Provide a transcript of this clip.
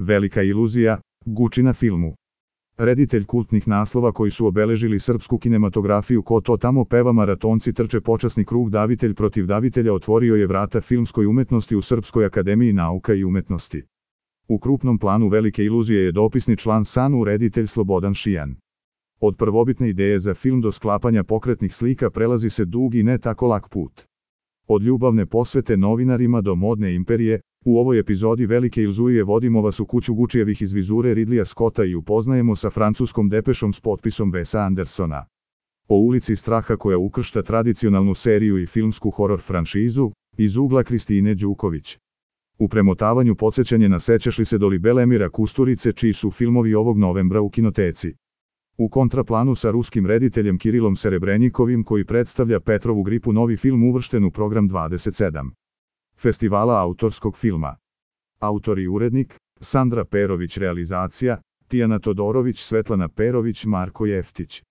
Velika iluzija, Guči na filmu. Reditelj kultnih naslova koji su obeležili srpsku kinematografiju ko to tamo peva maratonci trče počasni krug davitelj protiv davitelja otvorio je vrata filmskoj umetnosti u Srpskoj akademiji nauka i umetnosti. U krupnom planu velike iluzije je dopisni član Sanu reditelj Slobodan Šijan. Od prvobitne ideje za film do sklapanja pokretnih slika prelazi se dug i ne tako lak put. Od ljubavne posvete novinarima do modne imperije, U ovoj epizodi Velike Ilzuje vodimo vas u kuću Gučijevih iz vizure Ridlija Scotta i upoznajemo sa francuskom depešom s potpisom Vesa Andersona. O ulici straha koja ukršta tradicionalnu seriju i filmsku horor franšizu, iz ugla Kristine Đuković. U premotavanju podsjećanje na Sećaš li se doli Belemira Kusturice čiji su filmovi ovog novembra u kinoteci. U kontraplanu sa ruskim rediteljem Kirilom Serebrenjikovim koji predstavlja Petrovu gripu novi film uvršten u program 27. Festivala autorskog filma. Autor i urednik, Sandra Perović realizacija, Tijana Todorović, Svetlana Perović, Marko Jeftić.